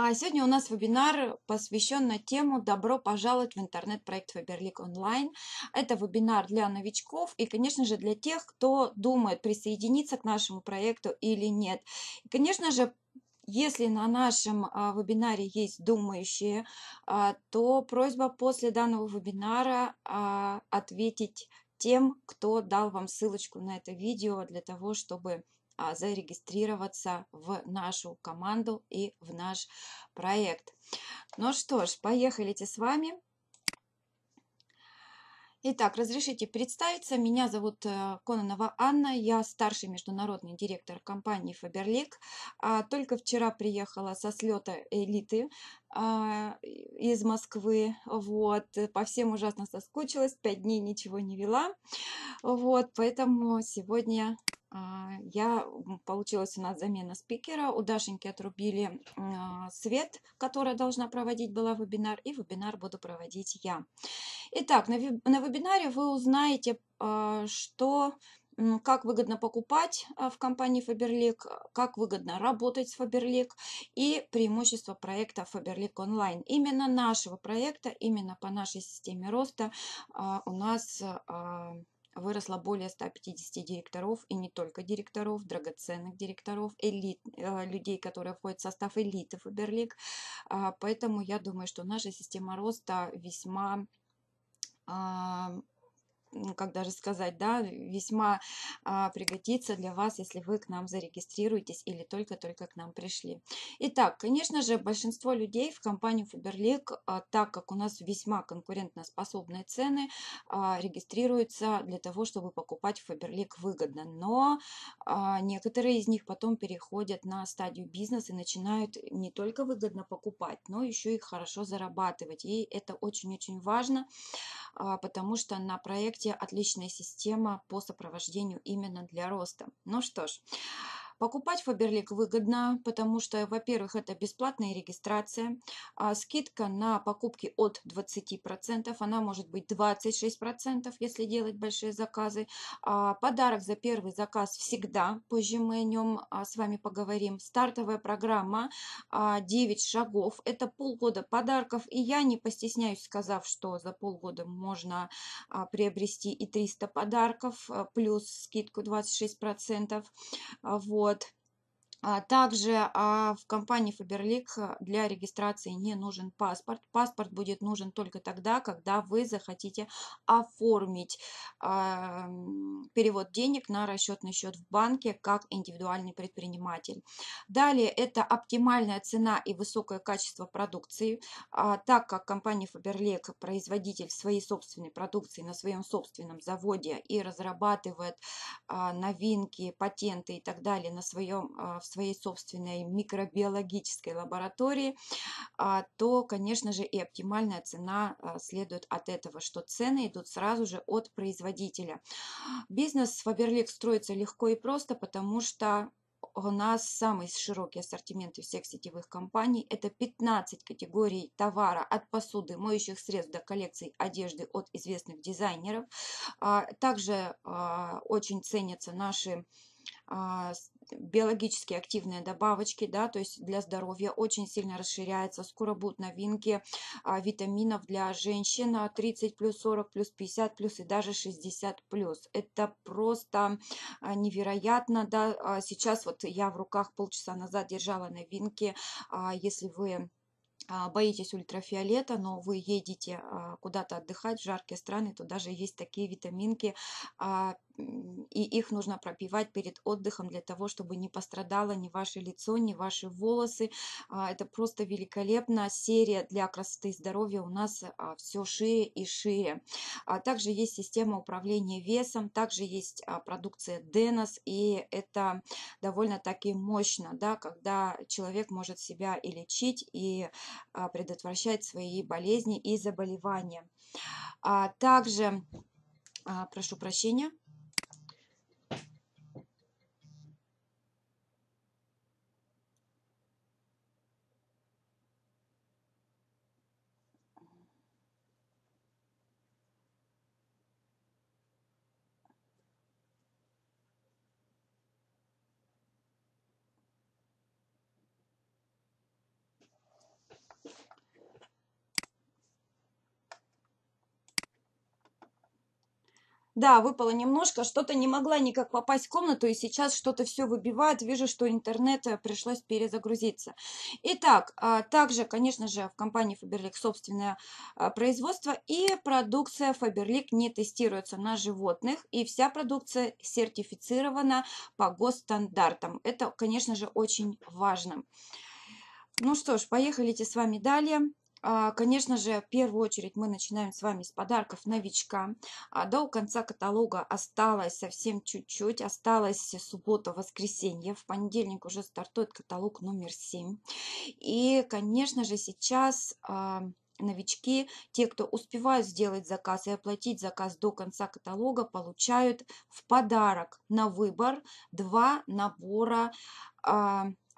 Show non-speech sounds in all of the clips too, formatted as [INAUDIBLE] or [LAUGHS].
А сегодня у нас вебинар посвящен на тему «Добро пожаловать в интернет-проект Фаберлик онлайн». Это вебинар для новичков и, конечно же, для тех, кто думает присоединиться к нашему проекту или нет. И, конечно же, если на нашем а, вебинаре есть думающие, а, то просьба после данного вебинара ответить тем, кто дал вам ссылочку на это видео для того, чтобы а, зарегистрироваться в нашу команду и в наш проект. Ну что ж, поехали с вами. Итак, разрешите представиться. Меня зовут э, Кононова Анна. Я старший международный директор компании Faberlic. А, только вчера приехала со слета элиты а, из Москвы. Вот. По всем ужасно соскучилась. Пять дней ничего не вела. Вот. Поэтому сегодня а, я получилась у нас замена спикера. У Дашеньки отрубили а, свет, которая должна проводить была вебинар, и вебинар буду проводить я. Итак, на вебинаре вы узнаете, а, что как выгодно покупать в компании Faberlic, как выгодно работать с Faberlic и преимущества проекта Faberlic Online. Именно нашего проекта, именно по нашей системе роста у нас выросло более 150 директоров, и не только директоров, драгоценных директоров, элит, э, людей, которые входят в состав элиты Фаберлик. А, поэтому я думаю, что наша система роста весьма а, как даже сказать, да, весьма а, пригодится для вас, если вы к нам зарегистрируетесь или только-только к нам пришли. Итак, конечно же, большинство людей в компанию Фаберлик, а, так как у нас весьма конкурентоспособные цены, а, регистрируются для того, чтобы покупать Фаберлик выгодно. Но а, некоторые из них потом переходят на стадию бизнеса и начинают не только выгодно покупать, но еще и хорошо зарабатывать. И это очень-очень важно. А, потому что на проекте отличная система по сопровождению именно для роста. Ну что ж, Покупать Фаберлик выгодно, потому что, во-первых, это бесплатная регистрация, а скидка на покупки от 20%, она может быть 26%, если делать большие заказы. А подарок за первый заказ всегда, позже мы о нем а, с вами поговорим. Стартовая программа 9 а, шагов, это полгода подарков, и я не постесняюсь, сказав, что за полгода можно а, приобрести и 300 подарков, плюс скидку 26%. Вот вот а также а, в компании Faberlic для регистрации не нужен паспорт. Паспорт будет нужен только тогда, когда вы захотите оформить а, перевод денег на расчетный счет в банке как индивидуальный предприниматель. Далее это оптимальная цена и высокое качество продукции. Так как компания Faberlic производитель своей собственной продукции на своем собственном заводе и разрабатывает новинки, патенты и так далее на своем в своей собственной микробиологической лаборатории, а, то, конечно же, и оптимальная цена а, следует от этого, что цены идут сразу же от производителя. Бизнес Фаберлик строится легко и просто, потому что у нас самый широкий ассортимент из всех сетевых компаний. Это 15 категорий товара от посуды, моющих средств до коллекций одежды от известных дизайнеров. А, также очень ценятся наши а, биологически активные добавочки, да, то есть для здоровья очень сильно расширяется. Скоро будут новинки а, витаминов для женщин 30 а, плюс 40 плюс 50 плюс и даже 60 плюс. Это просто невероятно, да. Сейчас вот я в руках полчаса назад держала новинки, если вы боитесь ультрафиолета, но вы едете куда-то отдыхать в жаркие страны, то даже есть такие витаминки и их нужно пропивать перед отдыхом для того, чтобы не пострадало ни ваше лицо, ни ваши волосы. А, это просто великолепно. Серия для красоты и здоровья у нас а, все шире и шире. А также есть система управления весом, также есть продукция Денос, и это довольно-таки мощно, да, когда человек может себя и лечить, и предотвращать свои болезни и заболевания. Также, прошу прощения, Да, выпало немножко, что-то не могла никак попасть в комнату, и сейчас что-то все выбивает. Вижу, что интернет э, пришлось перезагрузиться. Итак, а, также, конечно же, в компании Faberlic собственное а, производство, и продукция Faberlic не тестируется на животных, и вся продукция сертифицирована по госстандартам. Это, конечно же, очень важно. Ну что ж, поехали с вами далее. А, конечно же, в первую очередь мы начинаем с вами с подарков новичкам. А до конца каталога осталось совсем чуть-чуть. Осталось суббота, воскресенье. В понедельник уже стартует каталог номер 7. И, конечно же, сейчас а, новички, те, кто успевают сделать заказ и оплатить заказ до конца каталога, получают в подарок на выбор два набора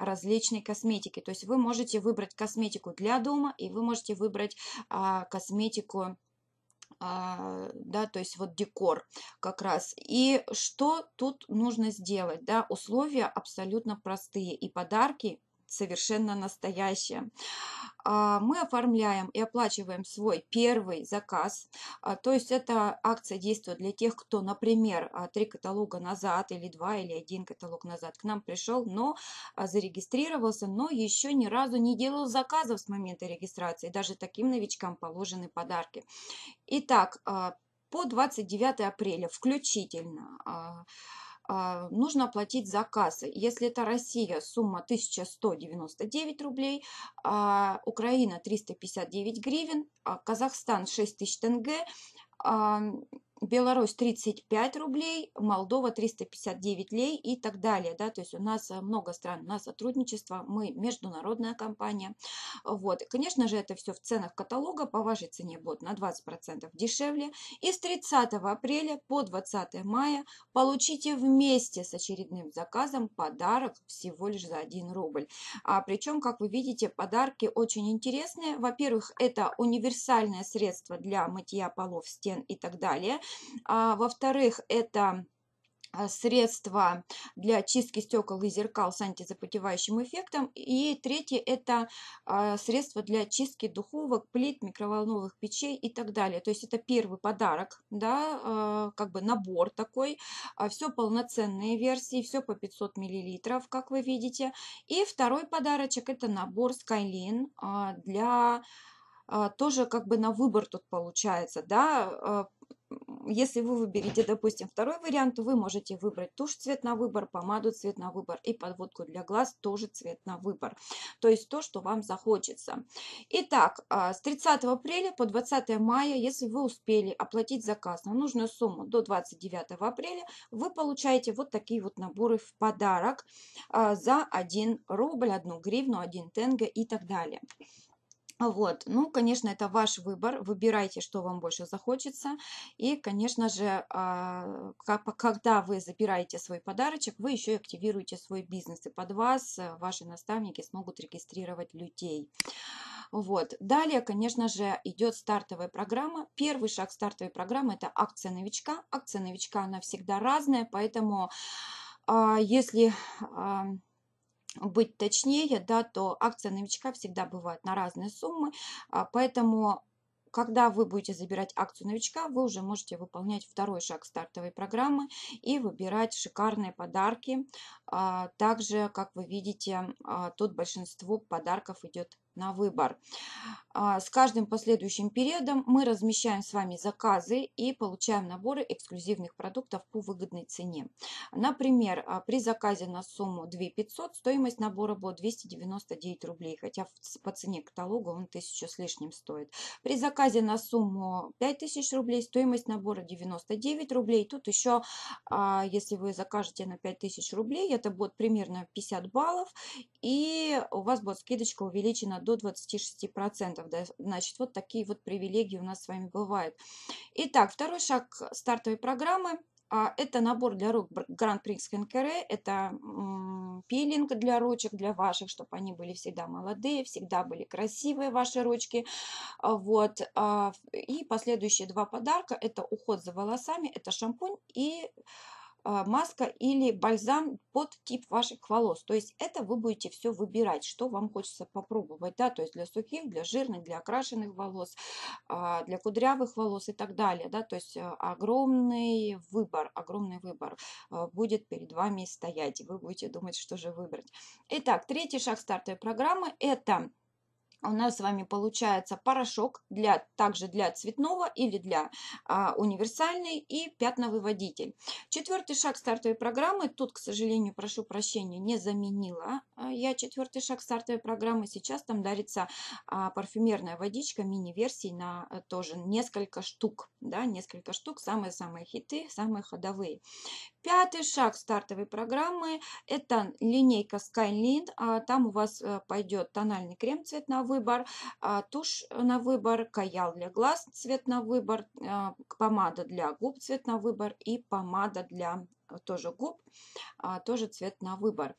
различной косметики. То есть вы можете выбрать косметику для дома и вы можете выбрать а, косметику а, да, то есть вот декор как раз. И что тут нужно сделать, да, условия абсолютно простые и подарки совершенно настоящее. А, мы оформляем и оплачиваем свой первый заказ, а, то есть эта акция действует для тех, кто, например, а, три каталога назад или два или один каталог назад к нам пришел, но зарегистрировался, но еще ни разу не делал заказов с момента регистрации. Даже таким новичкам положены подарки. Итак, по 29 апреля включительно а, нужно оплатить заказы. Если это Россия, сумма 1199 рублей, а Украина 359 гривен, а Казахстан 6000 тенге, Беларусь 35 рублей, Молдова 359 лей и так далее. Да? То есть у нас э, много стран на сотрудничество, мы международная компания. Вот. конечно же, это все в ценах каталога по вашей цене будет на 20% дешевле. И с 30 апреля по 20 мая получите вместе с очередным заказом подарок всего лишь за 1 рубль. А причем, как вы видите, подарки очень интересные. Во-первых, это универсальное средство для мытья полов, стен и так далее. А, Во-вторых, это а, средства для чистки стекол и зеркал с антизапотевающим эффектом. И третье – это а, средства для чистки духовок, плит, микроволновых печей и так далее. То есть это первый подарок, да, а, как бы набор такой. Все полноценные версии, все по 500 мл, как вы видите. И второй подарочек – это набор Skyline для тоже как бы на выбор тут получается, да, если вы выберете, допустим, второй вариант, то вы можете выбрать тушь цвет на выбор, помаду цвет на выбор и подводку для глаз тоже цвет на выбор. То есть то, что вам захочется. Итак, а, с 30 апреля по 20 мая, если вы успели оплатить заказ на нужную сумму до 29 апреля, вы получаете вот такие вот наборы в подарок а, за 1 рубль, 1 гривну, 1 тенге и так далее. Вот, ну, конечно, это ваш выбор, выбирайте, что вам больше захочется. И, конечно же, а, когда вы забираете свой подарочек, вы еще и активируете свой бизнес, и под вас э, ваши наставники смогут регистрировать людей. Вот. Далее, конечно же, идет стартовая программа. Первый шаг стартовой программы – это акция новичка. Акция новичка, она всегда разная, поэтому а, если а, быть точнее, да, то акция новичка всегда бывает на разные суммы, а, поэтому когда вы будете забирать акцию новичка, вы уже можете выполнять второй шаг стартовой программы и выбирать шикарные подарки. А, также, как вы видите, а, тут большинство подарков идет на выбор. А, с каждым последующим периодом мы размещаем с вами заказы и получаем наборы эксклюзивных продуктов по выгодной цене. Например, а, при заказе на сумму 2500 стоимость набора была 299 рублей, хотя по цене каталога он 1000 с лишним стоит. При заказе на сумму 5000 рублей стоимость набора 99 рублей. Тут еще, а, если вы закажете на 5000 рублей, это будет примерно 50 баллов и у вас будет скидочка увеличена до до 26%. Да? Значит, вот такие вот привилегии у нас с вами бывают. Итак, второй шаг стартовой программы а, это набор для рук Grand Prix Хенкере, это пилинг для ручек, для ваших, чтобы они были всегда молодые, всегда были красивые ваши ручки. А, вот. А, и последующие два подарка – это уход за волосами, это шампунь и а, маска или бальзам под тип ваших волос. То есть это вы будете все выбирать, что вам хочется попробовать. Да? То есть для сухих, для жирных, для окрашенных волос, а, для кудрявых волос и так далее. Да? То есть а, огромный выбор, огромный выбор будет перед вами стоять. и Вы будете думать, что же выбрать. Итак, третий шаг стартовой программы – это у нас с вами получается порошок для, также для цветного или для а, универсальный и пятновыводитель. Четвертый шаг стартовой программы, тут, к сожалению, прошу прощения, не заменила а, я четвертый шаг стартовой программы. Сейчас там дарится а, парфюмерная водичка мини версии на а, тоже несколько штук, да, несколько штук, самые-самые хиты, самые ходовые. Пятый шаг стартовой программы – это линейка Skyline. А, там у вас э, пойдет тональный крем цвет на выбор, а, тушь на выбор, каял для глаз цвет на выбор, а, помада для губ цвет на выбор и помада для э, тоже губ, тоже цвет на выбор.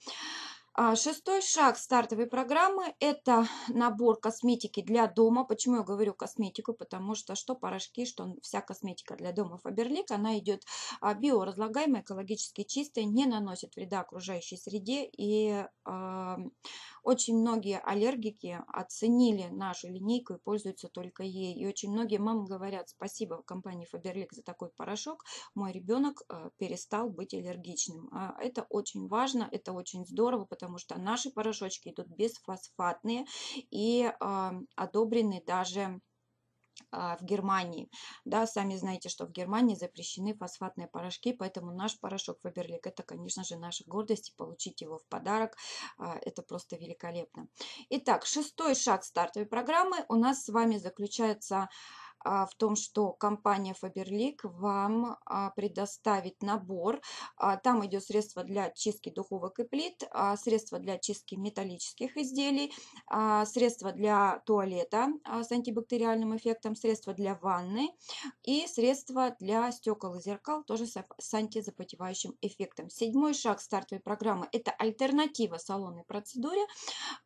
А, шестой шаг стартовой программы – это набор косметики для дома. Почему я говорю косметику? Потому что что порошки, что вся косметика для дома Фаберлик, она идет а, биоразлагаемая, экологически чистая, не наносит вреда окружающей среде. И э, очень многие аллергики оценили нашу линейку и пользуются только ей. И очень многие мамы говорят спасибо компании Фаберлик за такой порошок. Мой ребенок э, перестал быть аллергичным. Это очень важно, это очень здорово, потому потому что наши порошочки идут безфосфатные и э, одобрены даже а, в Германии. Да, сами знаете, что в Германии запрещены фосфатные порошки, поэтому наш порошок Фаберлик, это, конечно же, наша гордость, и получить его в подарок, а, это просто великолепно. Итак, шестой шаг стартовой программы у нас с вами заключается а, в том, что компания Faberlic вам а, предоставит набор. А, там идет средство для чистки духовок и плит, средство для чистки металлических изделий, средство для туалета с антибактериальным эффектом, средство для ванны и средство для стекол и зеркал тоже с антизапотевающим эффектом. Седьмой шаг стартовой программы – это альтернатива салонной процедуре.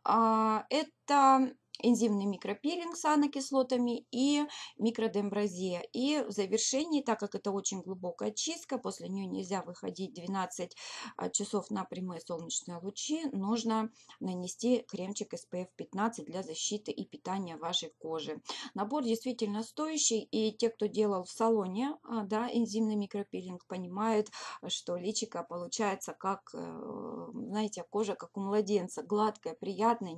Это энзимный микропилинг с анокислотами и микродембразия. И в завершении, так как это очень глубокая чистка, после нее нельзя выходить 12 а, часов на прямые солнечные лучи, нужно нанести кремчик SPF 15 для защиты и питания вашей кожи. Набор действительно стоящий, и те, кто делал в салоне а, да, энзимный микропилинг, понимают, что личика получается как, э, знаете, кожа как у младенца, гладкая, приятная,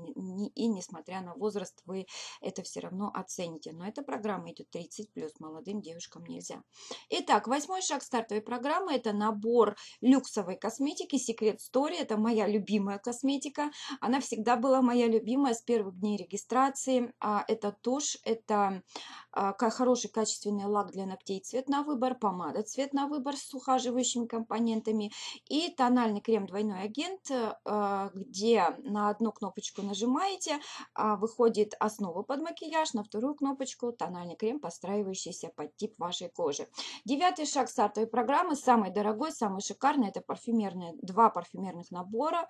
и несмотря на возраст возраст, вы это все равно оцените. Но эта программа идет 30 плюс, молодым девушкам нельзя. Итак, восьмой шаг стартовой программы – это набор люксовой косметики Secret Story. Это моя любимая косметика. Она всегда была моя любимая с первых дней регистрации. А, это тушь, это а, хороший качественный лак для ногтей, цвет на выбор, помада, цвет на выбор с ухаживающими компонентами и тональный крем двойной агент, э, где на одну кнопочку нажимаете, а, выходит подходит основа под макияж, на вторую кнопочку тональный крем, подстраивающийся под тип вашей кожи. Девятый шаг стартовой программы, самый дорогой, самый шикарный, это парфюмерные, два парфюмерных набора,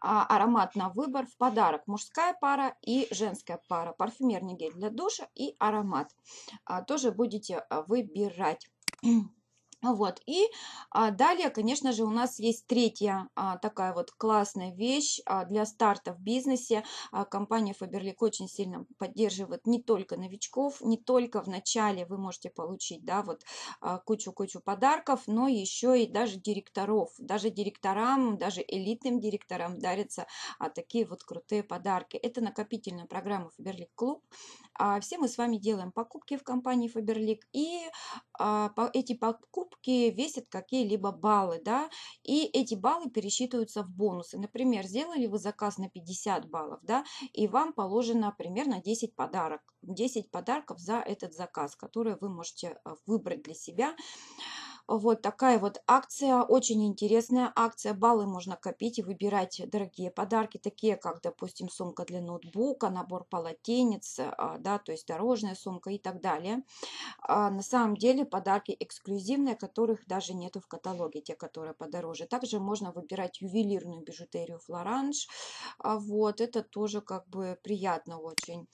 а, аромат на выбор в подарок, мужская пара и женская пара, парфюмерный гель для душа и аромат. А, тоже будете а, выбирать. Вот, и а, далее, конечно же, у нас есть третья а, такая вот классная вещь а, для старта в бизнесе. А, компания Faberlic очень сильно поддерживает не только новичков, не только в начале вы можете получить, да, вот а, кучу-кучу а, подарков, но еще и даже директоров, даже директорам, даже элитным директорам дарятся а, такие вот крутые подарки. Это накопительная программа Faberlic Club. А, все мы с вами делаем покупки в компании Faberlic, и а, по, эти покупки покупки весят какие-либо баллы, да, и эти баллы пересчитываются в бонусы. Например, сделали вы заказ на 50 баллов, да, и вам положено примерно 10 подарок, 10 подарков за этот заказ, которые вы можете э, выбрать для себя. Вот такая вот акция, очень интересная акция. Баллы можно копить и выбирать дорогие подарки, такие как, допустим, сумка для ноутбука, набор полотенец, а, да, то есть дорожная сумка и так далее. А, на самом деле подарки эксклюзивные, которых даже нету в каталоге, те, которые подороже. Также можно выбирать ювелирную бижутерию Флоранж. А вот, это тоже как бы приятно очень.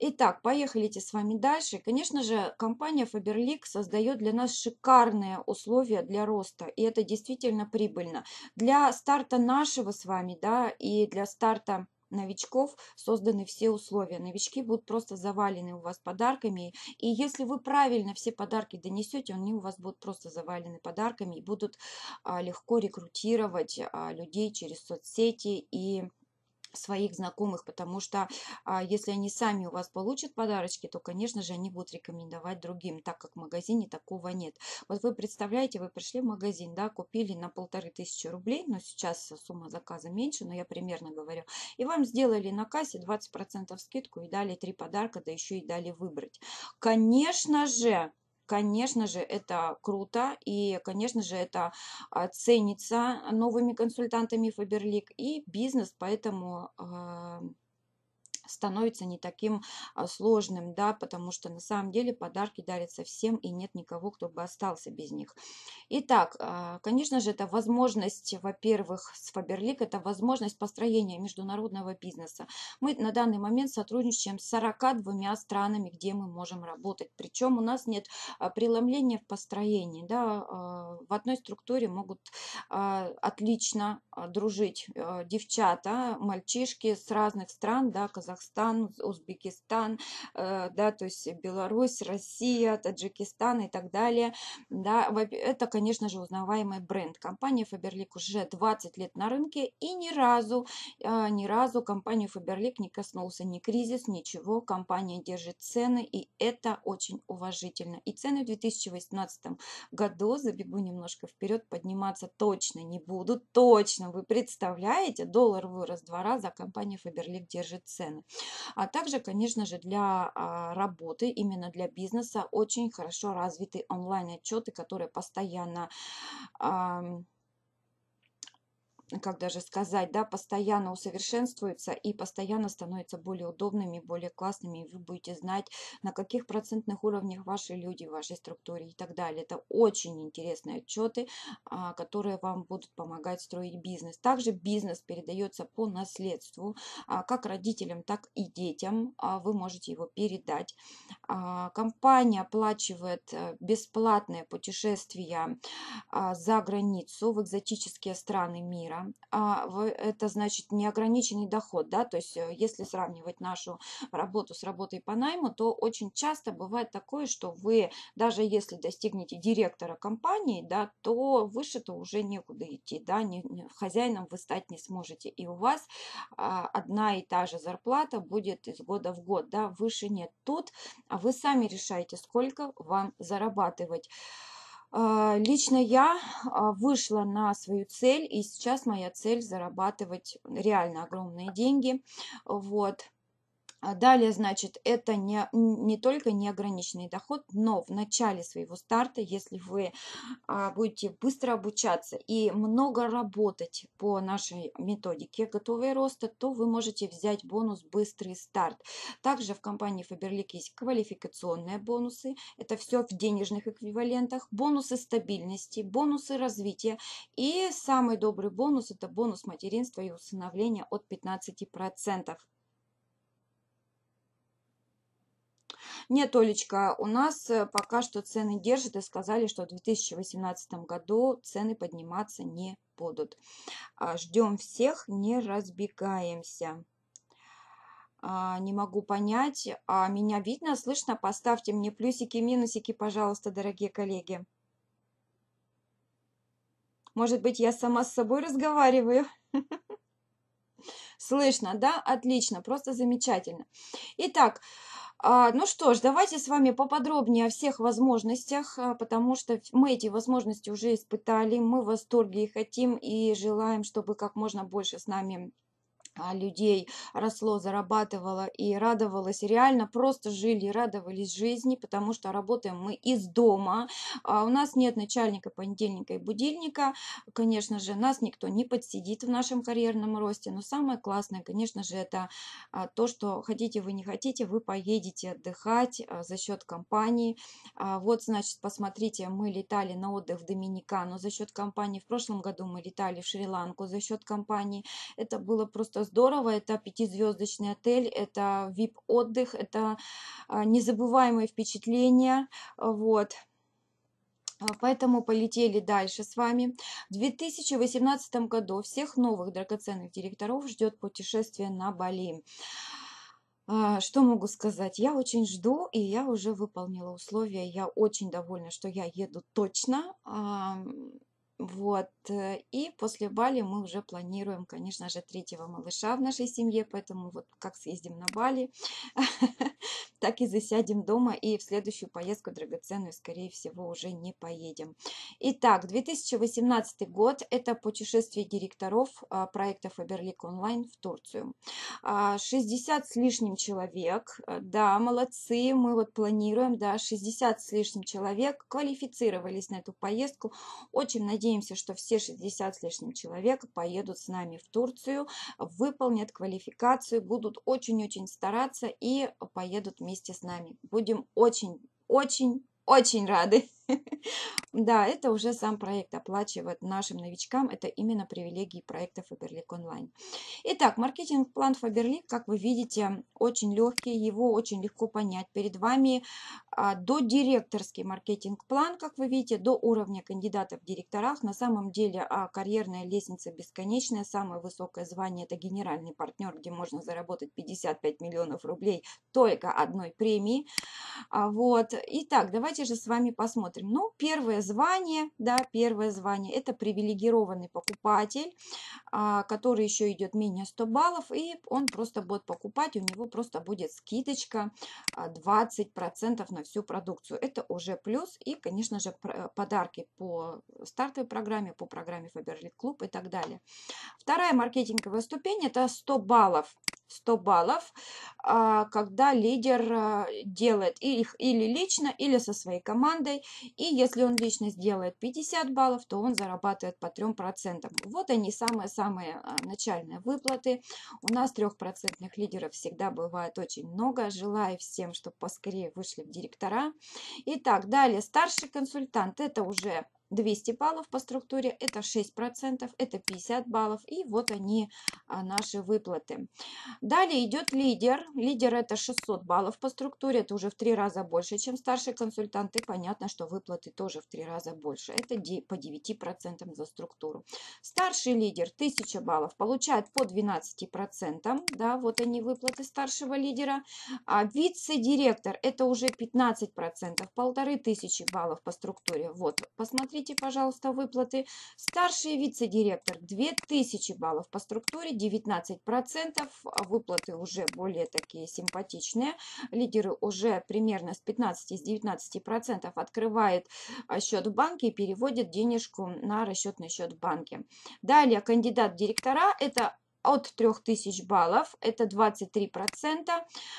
Итак, поехали с вами дальше. Конечно же, компания Faberlic создает для нас шикарные условия для роста, и это действительно прибыльно. Для старта нашего с вами, да, и для старта новичков созданы все условия. Новички будут просто завалены у вас подарками. И если вы правильно все подарки донесете, они у вас будут просто завалены подарками и будут а, легко рекрутировать а, людей через соцсети и своих знакомых, потому что а, если они сами у вас получат подарочки, то, конечно же, они будут рекомендовать другим, так как в магазине такого нет. Вот вы представляете, вы пришли в магазин, да, купили на полторы тысячи рублей, но сейчас сумма заказа меньше, но я примерно говорю, и вам сделали на кассе 20% скидку и дали три подарка, да еще и дали выбрать. Конечно же, Конечно же, это круто, и, конечно же, это а, ценится новыми консультантами Faberlic и бизнес, поэтому а, становится не таким а, сложным, да, потому что на самом деле подарки дарятся всем и нет никого, кто бы остался без них. Итак, а, конечно же, это возможность, во-первых, с Фаберлик, это возможность построения международного бизнеса. Мы на данный момент сотрудничаем с 42 странами, где мы можем работать. Причем у нас нет а, преломления в построении. Да, в одной структуре могут отлично дружить девчата, мальчишки с разных стран, да, Казахстан, Казахстан, Узбекистан, э, да, то есть Беларусь, Россия, Таджикистан и так далее. Да, это, конечно же, узнаваемый бренд. Компания Faberlic уже 20 лет на рынке и ни разу, э, ни разу компанию Faberlic не коснулся ни кризис, ничего. Компания держит цены и это очень уважительно. И цены в 2018 году, забегу немножко вперед, подниматься точно не будут. Точно, вы представляете, доллар вырос два раза, а компания Faberlic держит цены. А также, конечно же, для а, работы, именно для бизнеса, очень хорошо развиты онлайн-отчеты, которые постоянно как даже сказать, да, постоянно усовершенствуется и постоянно становится более удобными, более классными, и вы будете знать, на каких процентных уровнях ваши люди в вашей структуре и так далее. Это очень интересные отчеты, а, которые вам будут помогать строить бизнес. Также бизнес передается по наследству, а, как родителям, так и детям. А, вы можете его передать. Компания оплачивает э, бесплатные путешествия за границу в экзотические страны мира, евро, а, это значит неограниченный доход, да, то есть э, если сравнивать нашу работу с работой по найму, то очень часто бывает такое, что вы даже если достигнете директора компании, да, то выше-то уже некуда идти, да, не, не, хозяином вы стать не сможете, и у вас а, одна и та же зарплата будет из года в год, да, выше нет. Тут вы сами решаете, сколько вам зарабатывать. А, лично я а, вышла на свою цель, и сейчас моя цель зарабатывать реально огромные деньги. Вот. А далее, значит, это не, не только неограниченный доход, но в начале своего старта, если вы а, будете быстро обучаться и много работать по нашей методике готовые роста, то вы можете взять бонус «Быстрый старт». Также в компании Faberlic есть квалификационные бонусы, это все в денежных эквивалентах, бонусы стабильности, бонусы развития и самый добрый бонус – это бонус материнства и усыновления от 15%. Нет, Олечка, у нас э, пока что цены держат и сказали, что в 2018 году цены подниматься не будут. А, ждем всех, не разбегаемся а, не могу понять. А меня видно, слышно? Поставьте мне плюсики, минусики, пожалуйста, дорогие коллеги. Может быть, я сама с собой разговариваю? [LAUGHS] Слышно, да? Отлично, просто замечательно. Итак, а, ну что ж, давайте с вами поподробнее о всех возможностях, а, потому что мы эти возможности уже испытали, мы в восторге и хотим, и желаем, чтобы как можно больше с нами а, людей росло, зарабатывало и радовалось. Реально просто жили, радовались жизни, потому что работаем мы из дома. А у нас нет начальника понедельника и будильника. Конечно же, нас никто не подсидит в нашем карьерном росте. Но самое классное, конечно же, это а, то, что хотите вы не хотите, вы поедете отдыхать а, за счет компании. Вот, значит, посмотрите, мы летали на отдых в Доминикану за счет компании. В прошлом году мы летали в Шри-Ланку за счет компании. Это было просто здорово. Это пятизвездочный отель, это VIP-отдых, это а, незабываемые впечатления. Вот. А, поэтому полетели дальше с вами. В 2018 году всех новых драгоценных директоров ждет путешествие на Бали. А, что могу сказать? Я очень жду, и я уже выполнила условия. Я очень довольна, что я еду точно. Вот, Э, и после Бали мы уже планируем, конечно же, третьего малыша в нашей семье, поэтому вот как съездим на Бали, [LAUGHS] так и засядем дома и в следующую поездку драгоценную, скорее всего, уже не поедем. Итак, 2018 год – это путешествие директоров проекта Faberlic Online в Турцию. 60 а, с лишним человек, э, да, молодцы, мы вот планируем, да, 60 с лишним человек квалифицировались на эту поездку. Очень надеемся, что все 60 с лишним человек поедут с нами в Турцию, выполнят квалификацию, будут очень-очень стараться и поедут вместе с нами. Будем очень, очень очень рады. [LAUGHS] да, это уже сам проект оплачивает нашим новичкам. Это именно привилегии проекта Фаберлик онлайн. Итак, маркетинг-план Фаберлик, как вы видите, очень легкий. Его очень легко понять. Перед вами а, до директорский маркетинг-план, как вы видите, до уровня кандидатов в директорах. На самом деле а, карьерная лестница бесконечная. Самое высокое звание – это генеральный партнер, где можно заработать 55 миллионов рублей только одной премии. А, вот. Итак, давайте же с вами посмотрим. Ну, первое звание, да, первое звание – это привилегированный покупатель, который еще идет менее 100 баллов, и он просто будет покупать, у него просто будет скидочка 20% на всю продукцию. Это уже плюс. И, конечно же, подарки по стартовой программе, по программе Faberlic Club и так далее. Вторая маркетинговая ступень – это 100 баллов. 100 баллов, а, когда лидер а, делает их или лично, или со своей командой. И если он лично сделает 50 баллов, то он зарабатывает по 3%. Вот они самые-самые а, начальные выплаты. У нас 3% лидеров всегда бывает очень много. Желаю всем, чтобы поскорее вышли в директора. Итак, далее старший консультант. Это уже 200 баллов по структуре, это 6%, это 50 баллов, и вот они, а, наши выплаты. Далее идет лидер. Лидер это 600 баллов по структуре, это уже в три раза больше, чем старшие консультанты понятно, что выплаты тоже в три раза больше, это по 9% за структуру. Старший лидер 1000 баллов получает по 12%, да, вот они выплаты старшего лидера. А вице-директор это уже 15%, 1500 баллов по структуре, вот, посмотрите посмотрите, пожалуйста, выплаты. Старший вице-директор 2000 баллов по структуре, 19%. А выплаты уже более такие симпатичные. Лидеры уже примерно с 15 с 19% открывает а, счет в банке и переводит денежку на расчетный счет в банке. Далее кандидат директора это от 3000 баллов, это 23%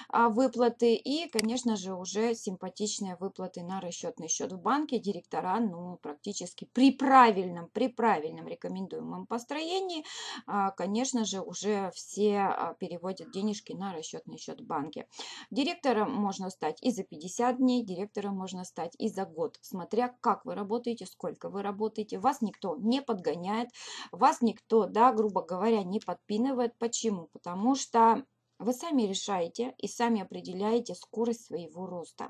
а, выплаты и, конечно же, уже симпатичные выплаты на расчетный счет в банке директора, ну, практически при правильном, при правильном рекомендуемом построении, а, конечно же, уже все а, переводят денежки на расчетный счет в банке. Директором можно стать и за 50 дней, директором можно стать и за год, смотря как вы работаете, сколько вы работаете, вас никто не подгоняет, вас никто, да, грубо говоря, не под Пиновет. Почему? Потому что вы сами решаете и сами определяете скорость своего роста.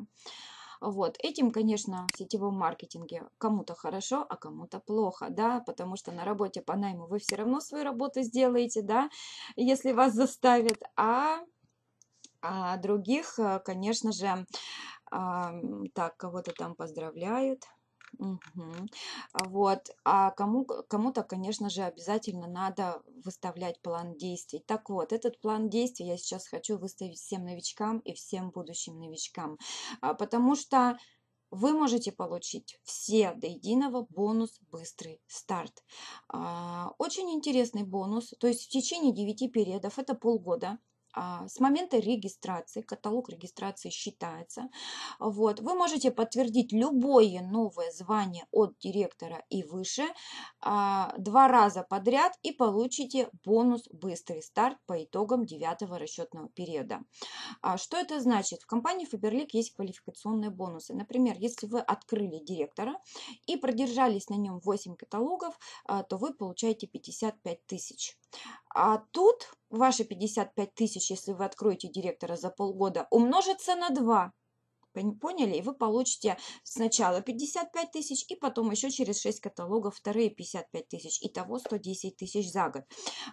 Вот. Этим, конечно, в сетевом маркетинге кому-то хорошо, а кому-то плохо, да, потому что на работе по найму вы все равно свою работу сделаете, да, если вас заставят, а, а других, э, конечно же, а, так, кого-то там поздравляют, Угу. Вот. А кому, кому-то, конечно же, обязательно надо выставлять план действий. Так вот, этот план действий я сейчас хочу выставить всем новичкам и всем будущим новичкам, а, потому что вы можете получить все до единого бонус «Быстрый старт». А, очень интересный бонус, то есть в течение 9 периодов, это полгода, а, с момента регистрации, каталог регистрации считается. Вот. Вы можете подтвердить любое новое звание от директора и выше а, два раза подряд и получите бонус «Быстрый старт» по итогам девятого расчетного периода. А что это значит? В компании Фаберлик есть квалификационные бонусы. Например, если вы открыли директора и продержались на нем 8 каталогов, то вы получаете 55 тысяч. А тут ваши 55 тысяч, если вы откроете директора за полгода, умножится на 2. Поняли? И вы получите сначала 55 тысяч, и потом еще через 6 каталогов вторые 55 тысяч. Итого 110 тысяч за год.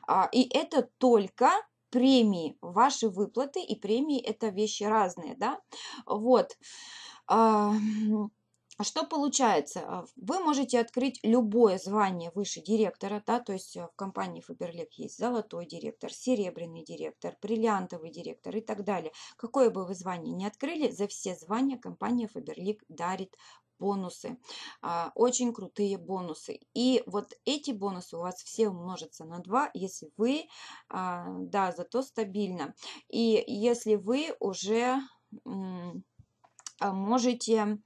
А, и это только премии. Ваши выплаты и премии – это вещи разные, да? Вот. А, а что получается? А, вы можете открыть любое звание выше директора, да, то есть э, в компании Фаберлик есть золотой директор, серебряный директор, бриллиантовый директор и так далее. Какое бы вы звание ни открыли, за все звания компания Фаберлик дарит бонусы, а, очень крутые бонусы. И вот эти бонусы у вас все умножатся на 2, если вы, да, зато стабильно. И если вы уже можете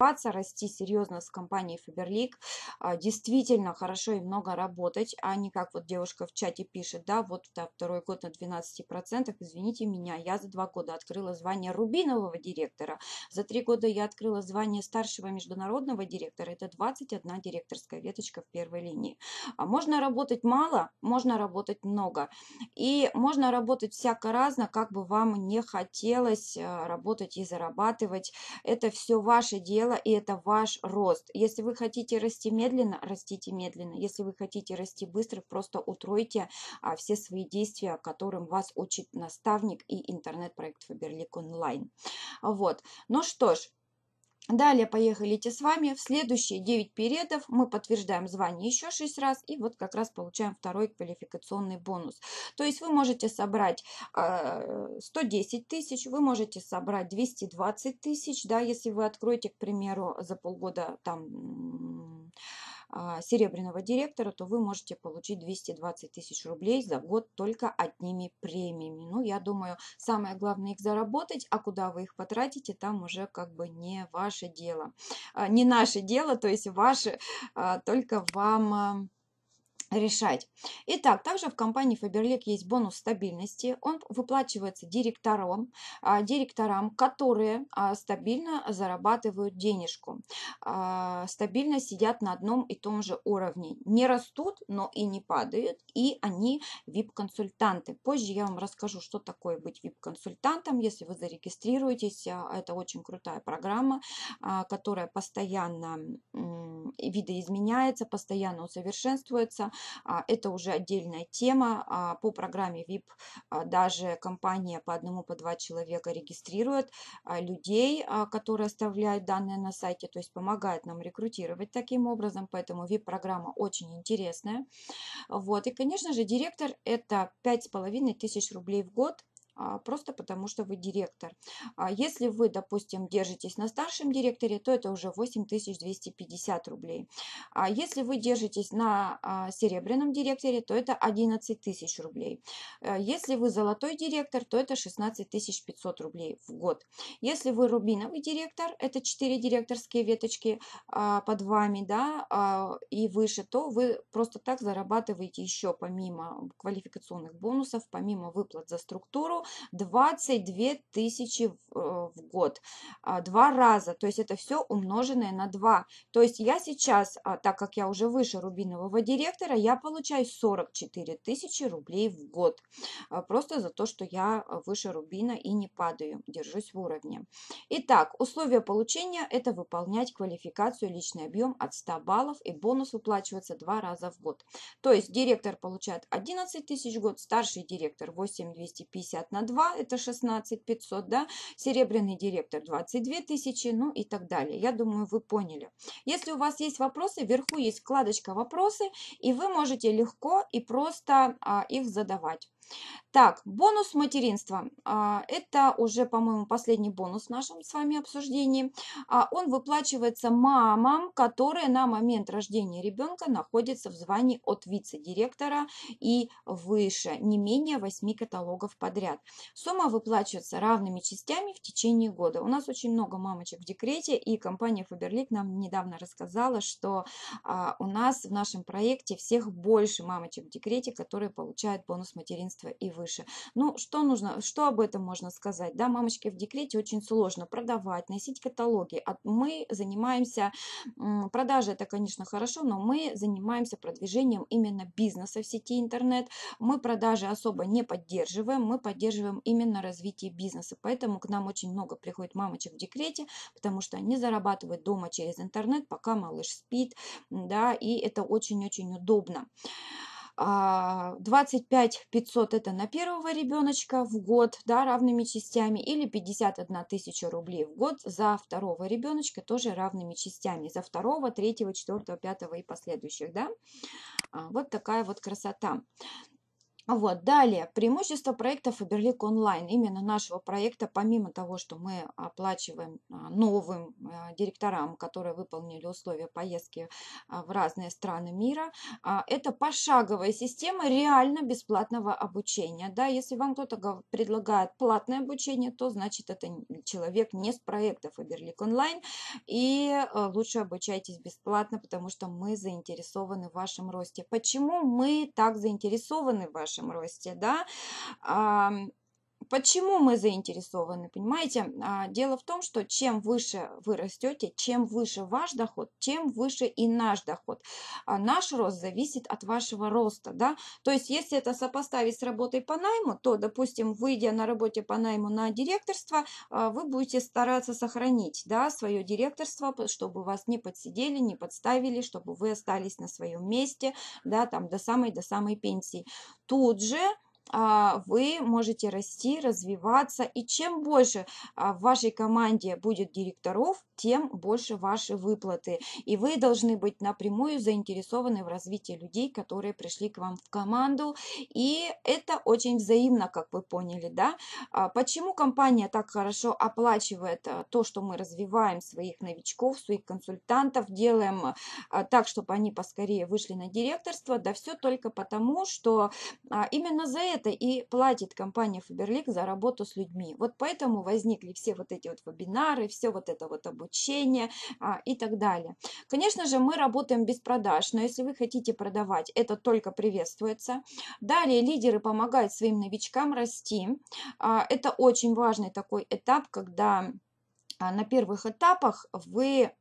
развиваться, расти серьезно с компанией Faberlic, а, действительно хорошо и много работать, а не как вот девушка в чате пишет, да, вот да, второй год на 12%, извините меня, я за два года открыла звание рубинового директора, за три года я открыла звание старшего международного директора, это 21 директорская веточка в первой линии. А можно работать мало, можно работать много, и можно работать всяко разно, как бы вам не хотелось а, работать и зарабатывать, это все ваше дело, тело, и это ваш рост. Если вы хотите расти медленно, растите медленно. Если вы хотите расти быстро, просто утройте а, все свои действия, которым вас учит наставник и интернет-проект Фаберлик онлайн. Вот. Ну что ж, Далее поехали идти с вами. В следующие 9 периодов мы подтверждаем звание еще 6 раз и вот как раз получаем второй квалификационный бонус. То есть вы можете собрать 110 э, тысяч, вы можете собрать 220 тысяч, да, если вы откроете, к примеру, за полгода там а, серебряного директора, то вы можете получить 220 тысяч рублей за год только одними премиями. Ну, я думаю, самое главное их заработать, а куда вы их потратите, там уже как бы не ваше дело. А, не наше дело, то есть ваше а, только вам решать. Итак, также в компании Faberlic есть бонус стабильности. Он выплачивается директорам, а, директорам, которые а, стабильно зарабатывают денежку, а, стабильно сидят на одном и том же уровне. Не растут, но и не падают, и они VIP-консультанты. Позже я вам расскажу, что такое быть VIP-консультантом. Если вы зарегистрируетесь, это очень крутая программа, которая постоянно видоизменяется, постоянно усовершенствуется. А, это уже отдельная тема. А, по программе VIP а, даже компания по одному, по два человека регистрирует людей, которые оставляют данные на сайте, то есть помогает нам рекрутировать таким образом, поэтому VIP-программа очень интересная. Вот. И, конечно же, директор – это 5,5 тысяч рублей в год, а, просто потому что вы директор. А если вы, допустим, держитесь на старшем директоре, то это уже 8250 рублей. А если вы держитесь на а, серебряном директоре, то это 11 тысяч рублей. Э, если вы золотой директор, то это 16 500 рублей в год. Если вы рубиновый директор, это 4 директорские веточки под вами, да, и выше, то вы просто так зарабатываете еще помимо квалификационных бонусов, помимо выплат за структуру, 22 тысячи в э, год. А, два раза. То есть это все умноженное на 2. То есть я сейчас, а, так как я уже выше рубинового директора, я получаю 44 тысячи рублей в год. А, просто за то, что я выше рубина и не падаю, держусь в уровне. Итак, условия получения – это выполнять квалификацию личный объем от 100 баллов и бонус выплачивается два раза в год. То есть директор получает 11 тысяч в год, старший директор 8250 на на 2, это 16 500, да, серебряный директор 22 тысячи, ну и так далее. Я думаю, вы поняли. Если у вас есть вопросы, вверху есть вкладочка «Вопросы», и вы можете легко и просто а, их задавать. Так, бонус материнства. А, это уже, по-моему, последний бонус в нашем с вами обсуждении. А, он выплачивается мамам, которые на момент рождения ребенка находятся в звании от вице-директора и выше, не менее 8 каталогов подряд. Сумма выплачивается равными частями в течение года. У нас очень много мамочек в декрете, и компания Фаберлик нам недавно рассказала, что а, у нас в нашем проекте всех больше мамочек в декрете, которые получают бонус материнства декретства и выше. Ну, что нужно, что об этом можно сказать? Да, мамочки в декрете очень сложно продавать, носить каталоги. Мы занимаемся, продажей, это, конечно, хорошо, но мы занимаемся продвижением именно бизнеса в сети интернет. Мы продажи особо не поддерживаем, мы поддерживаем именно развитие бизнеса. Поэтому к нам очень много приходит мамочек в декрете, потому что они зарабатывают дома через интернет, пока малыш спит, да, и это очень-очень удобно. 25 а, 500 это на первого ребеночка в год, да, равными частями, или 51 тысяча рублей в год за второго ребеночка тоже равными частями, за второго, третьего, четвертого, пятого и последующих, да. А, вот такая вот красота. Вот, далее, преимущество проекта Faberlic Онлайн, именно нашего проекта, помимо того, что мы оплачиваем а, новым а, директорам, которые выполнили условия поездки а, в разные страны мира, это пошаговая система реально бесплатного обучения. Да, если вам кто-то предлагает платное обучение, то значит это человек не с проекта Faberlic Онлайн, и э, лучше обучайтесь бесплатно, потому что мы заинтересованы в вашем росте. Почему мы так заинтересованы в вашем нашем росте, да, Почему мы заинтересованы, понимаете? А, дело в том, что чем выше вы растете, чем выше ваш доход, тем выше и наш доход. А наш рост зависит от вашего роста, да? То есть, если это сопоставить с работой по найму, то, допустим, выйдя на работе по найму на директорство, а, вы будете стараться сохранить, да, свое директорство, чтобы вас не подсидели, не подставили, чтобы вы остались на своем месте, да, там до самой, до самой пенсии. Тут же а, вы можете расти, развиваться. И чем больше а, в вашей команде будет директоров, тем больше ваши выплаты. И вы должны быть напрямую заинтересованы в развитии людей, которые пришли к вам в команду. И это очень взаимно, как вы поняли, да? А, почему компания так хорошо оплачивает то, что мы развиваем своих новичков, своих консультантов, делаем так, чтобы они поскорее вышли на директорство? Да все только потому, что именно за это это и платит компания Faberlic за работу с людьми. Вот поэтому возникли все вот эти вот вебинары, все вот это вот обучение а, и так далее. Конечно же, мы работаем без продаж, но если вы хотите продавать, это только приветствуется. Далее лидеры помогают своим новичкам расти. А, это очень важный такой этап, когда а, на первых этапах вы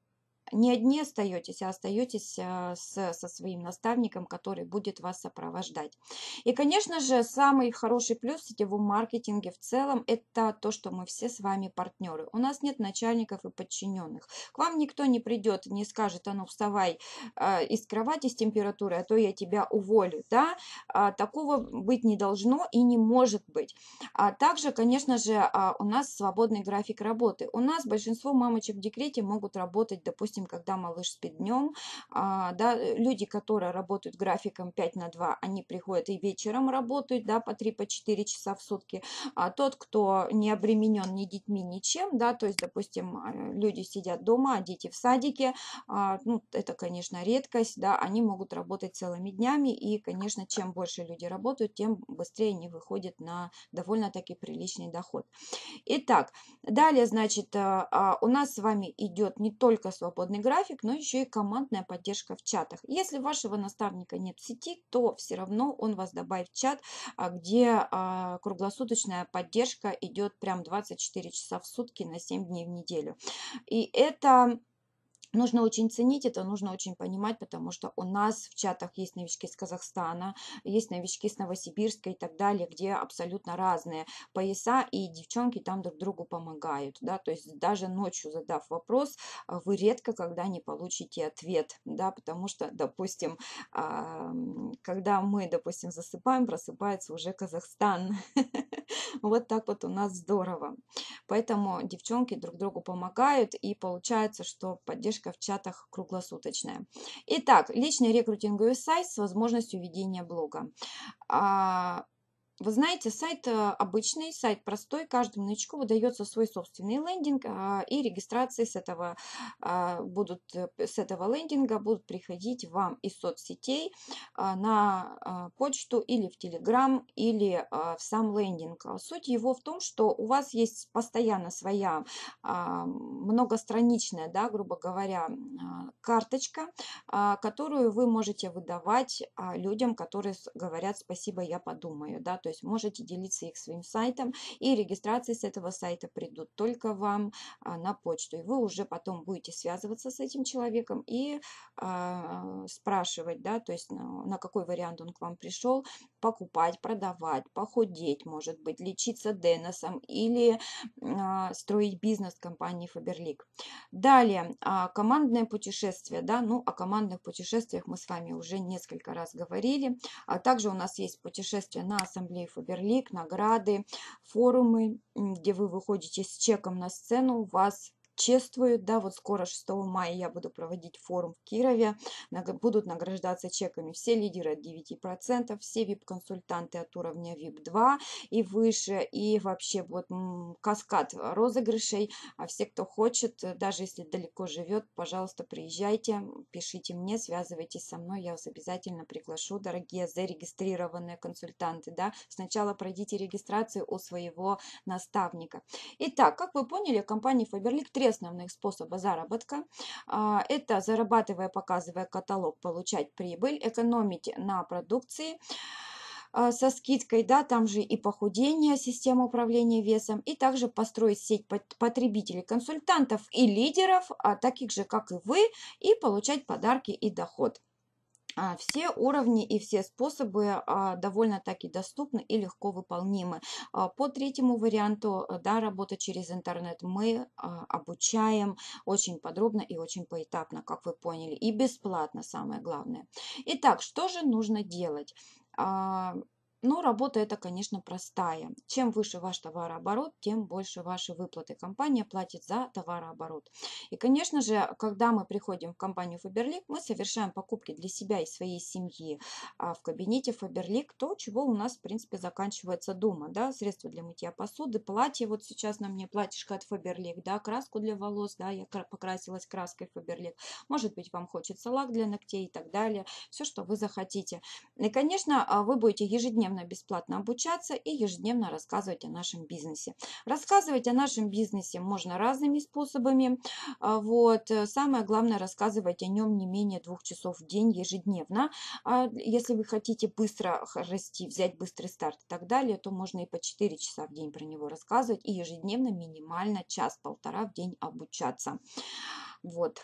не одни остаетесь, а остаетесь а, с, со своим наставником, который будет вас сопровождать. И, конечно же, самый хороший плюс в сетевом маркетинге в целом – это то, что мы все с вами партнеры. У нас нет начальников и подчиненных. К вам никто не придет, не скажет, а ну вставай а, из кровати с температурой, а то я тебя уволю. Да? А, такого быть не должно и не может быть. А также, конечно же, у нас свободный график работы. У нас большинство мамочек в декрете могут работать, допустим, допустим, когда малыш спит днем, а, да, э, люди, которые работают графиком 5 на 2, они приходят и вечером работают, да, по 3-4 по часа в сутки, а тот, кто не обременен ни детьми, ничем, да, то есть, допустим, а, люди сидят дома, а дети в садике, а, ну, это, конечно, редкость, да, они могут работать целыми днями, и, конечно, чем больше люди работают, тем быстрее они выходят на довольно-таки приличный доход. Итак, далее, значит, э, у нас с вами идет не только свободный свободный график, но еще и командная поддержка в чатах. Если вашего наставника нет в сети, то все равно он вас добавит в чат, а, где а, круглосуточная поддержка идет прям 24 часа в сутки на 7 дней в неделю. И это Нужно очень ценить это, нужно очень понимать, потому что у нас в чатах есть новички из Казахстана, есть новички с Новосибирска и так далее, где абсолютно разные пояса, и девчонки там друг другу помогают, да, то есть даже ночью задав вопрос, а, вы редко когда не получите ответ, да, потому что, допустим, когда мы, допустим, засыпаем, просыпается уже Казахстан, [LAUGHS] Вот так вот у нас здорово. Поэтому девчонки друг другу помогают, и получается, что поддержка в чатах круглосуточная. Итак, личный рекрутинговый сайт с возможностью ведения блога. А, вы знаете, сайт э, обычный, сайт простой, каждому новичку выдается свой собственный лендинг, а, и регистрации с этого, а, будут, э, с этого лендинга будут приходить вам из соцсетей а, на почту или в телеграм или в сам лендинг. Суть его в том, что у вас есть постоянно своя многостраничная, да, грубо говоря, карточка, которую вы можете выдавать людям, которые говорят «спасибо, я подумаю». Да, то есть можете делиться их своим сайтом, и регистрации с этого сайта придут только вам а, на почту, и вы уже потом будете связываться с этим человеком и э, спрашивать, да, то есть на, на какой вариант он к вам пришел, покупать, продавать, похудеть, может быть, лечиться деносом или э, строить бизнес компании Faberlic. Далее, э, командное путешествие, да, ну, о командных путешествиях мы с вами уже несколько раз говорили, а также у нас есть путешествие на ассамблею юбилей Фаберлик, награды, форумы, где вы выходите с чеком на сцену, вас чествуют, да, вот скоро 6 мая я буду проводить форум в Кирове, будут награждаться чеками все лидеры от 9%, все VIP-консультанты от уровня VIP-2 и выше, и вообще вот каскад розыгрышей, а все, кто хочет, э, даже если далеко живет, пожалуйста, приезжайте, пишите мне, связывайтесь со мной, я вас обязательно приглашу, дорогие зарегистрированные консультанты, да, сначала пройдите регистрацию у своего наставника. Итак, как вы поняли, компания Faberlic 3 основных способа заработка. А, это зарабатывая, показывая каталог, получать прибыль, экономить на продукции а, со скидкой, да, там же и похудение, система управления весом, и также построить сеть потребителей, консультантов и лидеров, а таких же, как и вы, и получать подарки и доход. А, все уровни и все способы а, довольно-таки доступны и легко выполнимы. А, по третьему варианту, э, да, работа через интернет, мы обучаем очень подробно и очень поэтапно, как вы поняли, и бесплатно самое главное. Итак, что же нужно делать? Но работа это, конечно, простая. Чем выше ваш товарооборот, тем больше ваши выплаты. Компания платит за товарооборот. И, конечно же, когда мы приходим в компанию Faberlic, мы совершаем покупки для себя и своей семьи а в кабинете Faberlic, то, чего у нас, в принципе, заканчивается дома. Да? Средства для мытья посуды, платье, вот сейчас на мне платьишко от Faberlic, да, краску для волос, да, я покрасилась краской Faberlic. Может быть, вам хочется лак для ногтей и так далее. Все, что вы захотите. И, конечно, а, вы будете ежедневно ежедневно бесплатно обучаться и ежедневно рассказывать о нашем бизнесе. Рассказывать о нашем бизнесе можно разными способами. А, вот. Самое главное рассказывать о нем не менее двух часов в день ежедневно. А если вы хотите быстро расти, взять быстрый старт и так далее, то можно и по 4 часа в день про него рассказывать и ежедневно минимально час-полтора в день обучаться. Вот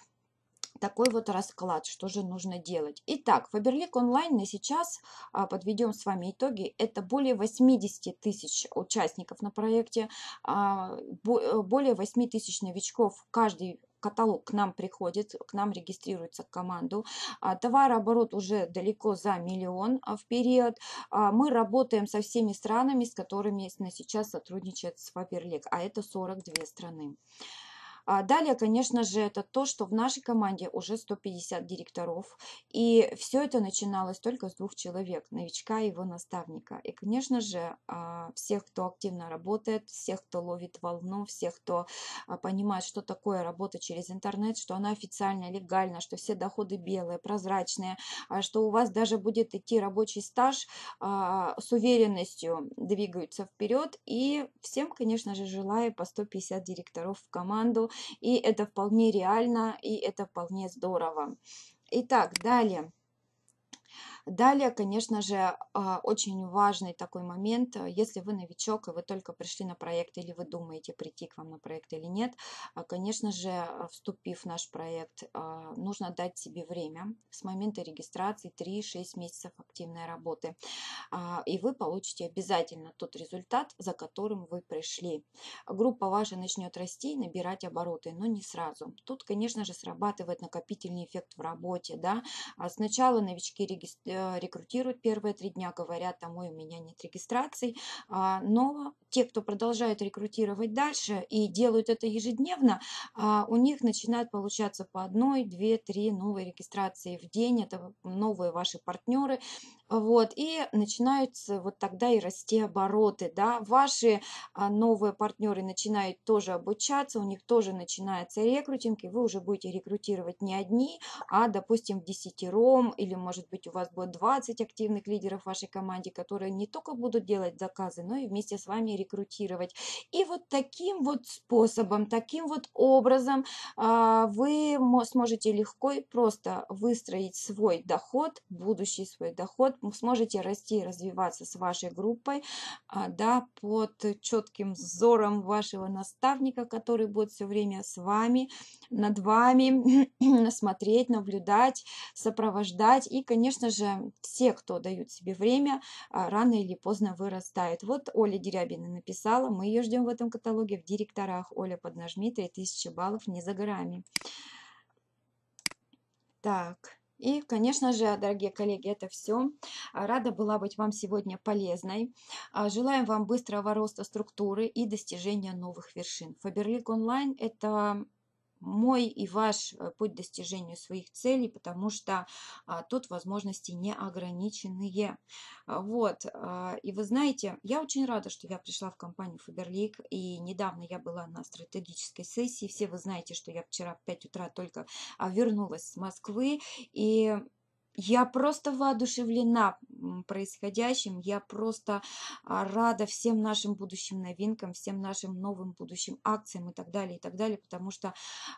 такой вот расклад, что же нужно делать. Итак, Фаберлик онлайн на сейчас а, подведем с вами итоги. Это более 80 тысяч участников на проекте, а, э, более 8 тысяч новичков каждый каталог к нам приходит, к нам регистрируется команду. А, товарооборот уже далеко за миллион в период. Мы работаем со всеми странами, с которыми на сейчас сотрудничает Фаберлик, а это 42 страны. А далее, конечно же, это то, что в нашей команде уже 150 директоров, и все это начиналось только с двух человек, новичка и его наставника. И, конечно же, а, всех, кто активно работает, всех, кто ловит волну, всех, кто а, понимает, что такое работа через интернет, что она официальная, легальная, что все доходы белые, прозрачные, что у вас даже будет идти рабочий стаж, с уверенностью двигаются вперед. И всем, конечно же, желаю по 150 директоров в команду и это вполне реально, и это вполне здорово. Итак, далее. Далее, конечно же, а, очень важный такой момент, э, если вы новичок и вы только пришли на проект или вы думаете прийти к вам на проект или нет, а, конечно же, а, вступив в наш проект, нужно дать себе время с момента регистрации 3-6 месяцев активной работы. И вы получите обязательно тот результат, за которым вы пришли. Группа ваша начнет расти и набирать обороты, но не сразу. Тут, конечно же, срабатывает накопительный эффект в работе. Да? Сначала новички регистрируют Э, рекрутируют первые три дня, говорят, там, ой, у меня нет регистраций. А, но те, кто продолжают рекрутировать дальше и делают это ежедневно, а, у них начинает получаться по одной, две, три новые регистрации в день. Это новые ваши партнеры, вот, и начинаются вот тогда и расти обороты, да. Ваши а, новые партнеры начинают тоже обучаться, у них тоже начинается рекрутинг, и вы уже будете рекрутировать не одни, а, допустим, в десятером, или, может быть, у вас будет 20 активных лидеров в вашей команде, которые не только будут делать заказы, но и вместе с вами рекрутировать. И вот таким вот способом, таким вот образом а, вы сможете легко и просто выстроить свой доход, будущий свой доход, сможете расти и развиваться с вашей группой, а, да, под четким взором вашего наставника, который будет все время с вами, над вами [CLEARS THROAT] смотреть, наблюдать, сопровождать. И, конечно же, все, кто дают себе время, а, рано или поздно вырастает. Вот Оля Дерябина написала, мы ее ждем в этом каталоге в директорах. Оля, поднажми, 3000 баллов не за горами. Так. И, конечно же, дорогие коллеги, это все. А, рада была быть вам сегодня полезной. А, желаем вам быстрого роста структуры и достижения новых вершин. Фаберлик онлайн – это мой и ваш э, путь достижению своих целей, потому что а, тут возможности не ограниченные. А, вот. А, и вы знаете, я очень рада, что я пришла в компанию Фаберлик, и недавно я была на стратегической сессии. Все вы знаете, что я вчера в 5 утра только вернулась с Москвы, и я просто воодушевлена происходящим, я просто а, рада всем нашим будущим новинкам, всем нашим новым будущим акциям и так далее, и так далее, потому что,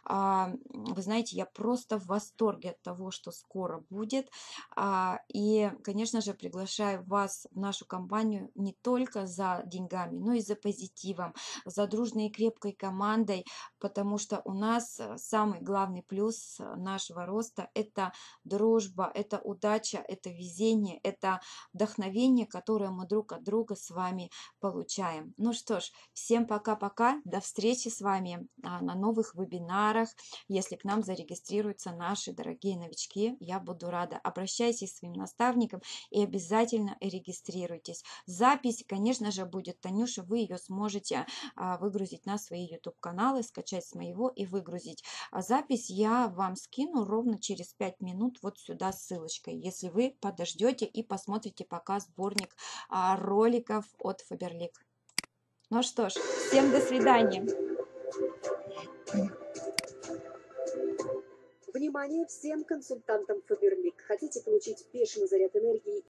а, вы знаете, я просто в восторге от того, что скоро будет. А, и, конечно же, приглашаю вас в нашу компанию не только за деньгами, но и за позитивом, за дружной и крепкой командой, потому что у нас э, самый главный плюс э, нашего роста – это дружба, это это удача, это везение, это вдохновение, которое мы друг от друга с вами получаем. Ну что ж, всем пока-пока, до встречи с вами а, на новых вебинарах. Если к нам зарегистрируются наши дорогие новички, я буду рада. Обращайтесь к своим наставникам и обязательно регистрируйтесь. Запись, конечно же, будет, Танюша, вы ее сможете а, выгрузить на свои YouTube-каналы, скачать с моего и выгрузить. А запись я вам скину ровно через 5 минут вот сюда ссылку ссылочкой, если вы подождете и посмотрите пока сборник а, роликов от Фаберлик. Ну что ж, всем до свидания. Внимание всем консультантам Фаберлик. Хотите получить бешеный заряд энергии